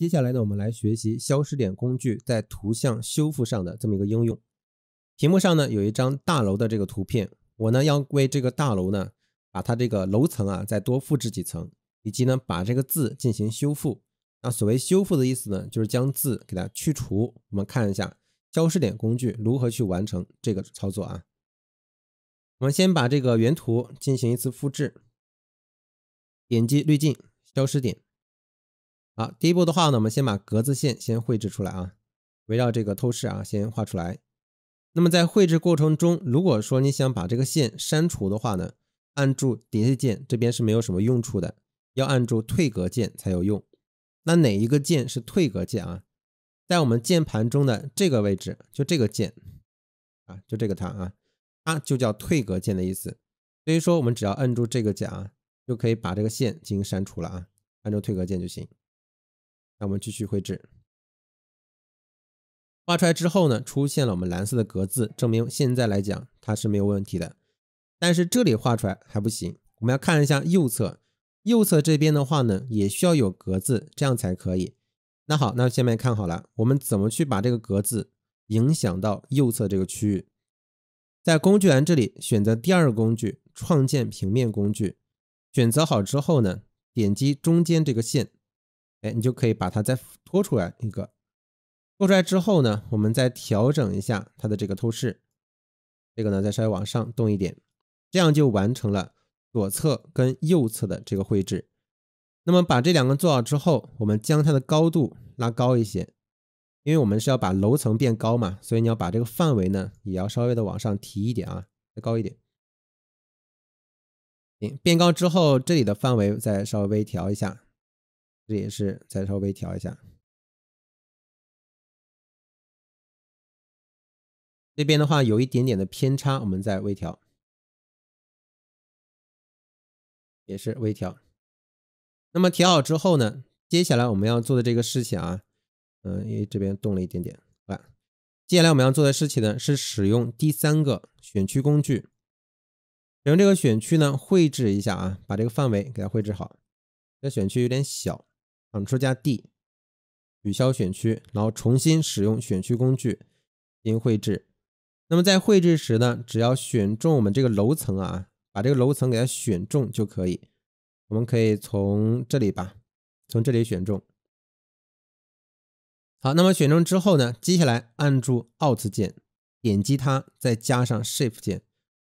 接下来呢，我们来学习消失点工具在图像修复上的这么一个应用。屏幕上呢有一张大楼的这个图片，我呢要为这个大楼呢，把它这个楼层啊再多复制几层，以及呢把这个字进行修复。那所谓修复的意思呢，就是将字给它去除。我们看一下消失点工具如何去完成这个操作啊。我们先把这个原图进行一次复制，点击滤镜消失点。好，第一步的话呢，我们先把格子线先绘制出来啊，围绕这个透视啊，先画出来。那么在绘制过程中，如果说你想把这个线删除的话呢，按住 Delete 键，这边是没有什么用处的，要按住退格键才有用。那哪一个键是退格键啊？在我们键盘中的这个位置，就这个键啊，就这个它啊，它就叫退格键的意思。所以说，我们只要按住这个键啊，就可以把这个线进行删除了啊，按住退格键就行。那我们继续绘制，画出来之后呢，出现了我们蓝色的格子，证明现在来讲它是没有问题的。但是这里画出来还不行，我们要看一下右侧，右侧这边的话呢，也需要有格子，这样才可以。那好，那下面看好了，我们怎么去把这个格子影响到右侧这个区域？在工具栏这里选择第二个工具，创建平面工具，选择好之后呢，点击中间这个线。哎，你就可以把它再拖出来一个，拖出来之后呢，我们再调整一下它的这个透视，这个呢再稍微往上动一点，这样就完成了左侧跟右侧的这个绘制。那么把这两个做好之后，我们将它的高度拉高一些，因为我们是要把楼层变高嘛，所以你要把这个范围呢也要稍微的往上提一点啊，再高一点。变高之后，这里的范围再稍微调一下。这也是再稍微调一下，这边的话有一点点的偏差，我们再微调，也是微调。那么调好之后呢，接下来我们要做的这个事情啊，嗯，因为这边动了一点点，来，接下来我们要做的事情呢，是使用第三个选区工具，用这个选区呢绘制一下啊，把这个范围给它绘制好，这选区有点小。Ctrl 加 D，取消选区，然后重新使用选区工具进行绘制。那么在绘制时呢，只要选中我们这个楼层啊，把这个楼层给它选中就可以。我们可以从这里吧，从这里选中。好，那么选中之后呢，接下来按住 Alt 键点击它，再加上 Shift 键，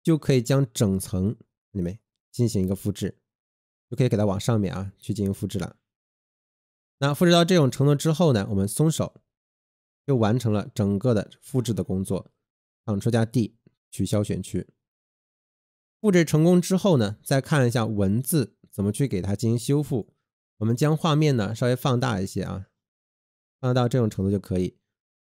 就可以将整层，看见没？进行一个复制，就可以给它往上面啊去进行复制了。那复制到这种程度之后呢，我们松手就完成了整个的复制的工作。r l 加 D 取消选区。复制成功之后呢，再看一下文字怎么去给它进行修复。我们将画面呢稍微放大一些啊，放大到这种程度就可以。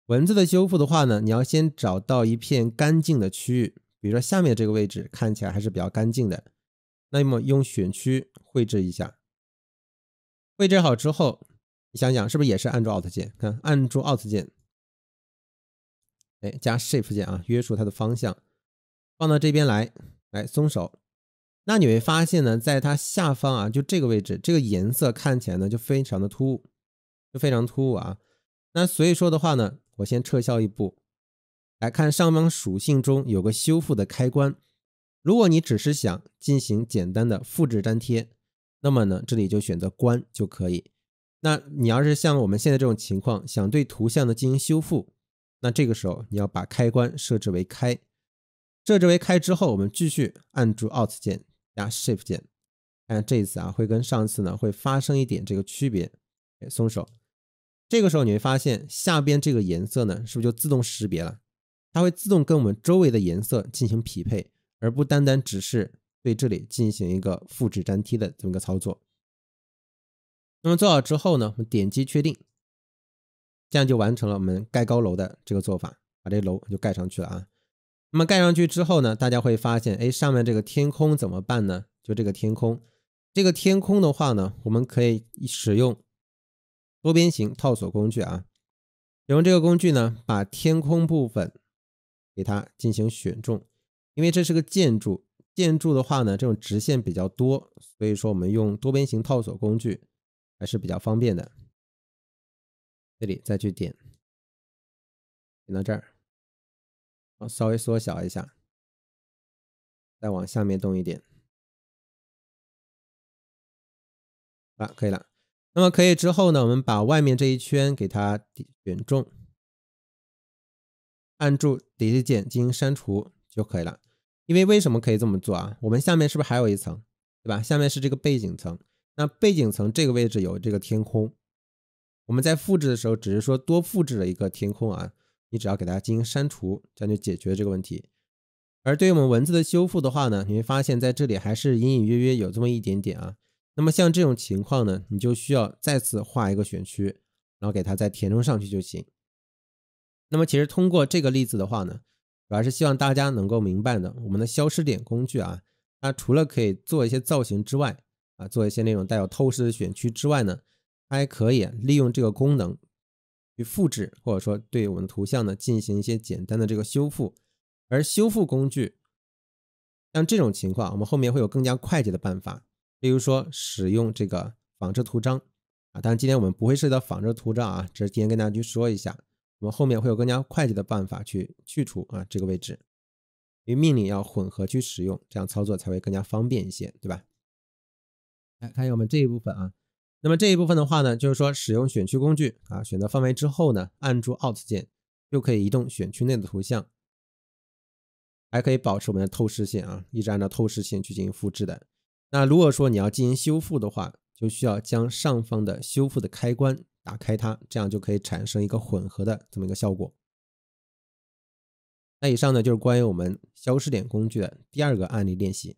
文字的修复的话呢，你要先找到一片干净的区域，比如说下面这个位置看起来还是比较干净的。那么用选区绘制一下，绘制好之后。你想想，是不是也是按住 Alt 键？看，按住 Alt 键，哎，加 Shift 键啊，约束它的方向，放到这边来，来松手。那你会发现呢，在它下方啊，就这个位置，这个颜色看起来呢就非常的突兀，就非常突兀啊。那所以说的话呢，我先撤销一步，来看上方属性中有个修复的开关。如果你只是想进行简单的复制粘贴，那么呢，这里就选择关就可以。那你要是像我们现在这种情况，想对图像呢进行修复，那这个时候你要把开关设置为开，设置为开之后，我们继续按住 Alt 键加 Shift 键，看这一次啊，会跟上次呢会发生一点这个区别。松手，这个时候你会发现下边这个颜色呢，是不是就自动识别了？它会自动跟我们周围的颜色进行匹配，而不单单只是对这里进行一个复制粘贴的这么一个操作。那么做好之后呢，我们点击确定，这样就完成了我们盖高楼的这个做法，把这楼就盖上去了啊。那么盖上去之后呢，大家会发现，哎，上面这个天空怎么办呢？就这个天空，这个天空的话呢，我们可以使用多边形套索工具啊。使用这个工具呢，把天空部分给它进行选中，因为这是个建筑，建筑的话呢，这种直线比较多，所以说我们用多边形套索工具。还是比较方便的。这里再去点，点到这儿，稍微缩小一下，再往下面动一点，啊，可以了。那么可以之后呢，我们把外面这一圈给它选中，按住 Delete 键进行删除就可以了。因为为什么可以这么做啊？我们下面是不是还有一层，对吧？下面是这个背景层。那背景层这个位置有这个天空，我们在复制的时候，只是说多复制了一个天空啊，你只要给它进行删除，这就解决这个问题。而对于我们文字的修复的话呢，你会发现在这里还是隐隐约约有这么一点点啊。那么像这种情况呢，你就需要再次画一个选区，然后给它再填充上去就行。那么其实通过这个例子的话呢，我还是希望大家能够明白的，我们的消失点工具啊，它除了可以做一些造型之外，啊，做一些那种带有透视的选区之外呢，它还可以利用这个功能去复制，或者说对我们图像呢进行一些简单的这个修复。而修复工具，像这种情况，我们后面会有更加快捷的办法，例如说使用这个仿制图章啊。当然，今天我们不会涉及到仿制图章啊，只是今天跟大家去说一下，我们后面会有更加快捷的办法去去除啊这个位置。与命令要混合去使用，这样操作才会更加方便一些，对吧？来看一下我们这一部分啊，那么这一部分的话呢，就是说使用选区工具啊，选择范围之后呢，按住 Alt 键就可以移动选区内的图像，还可以保持我们的透视线啊，一直按照透视线去进行复制的。那如果说你要进行修复的话，就需要将上方的修复的开关打开它，这样就可以产生一个混合的这么一个效果。那以上呢就是关于我们消失点工具的第二个案例练习。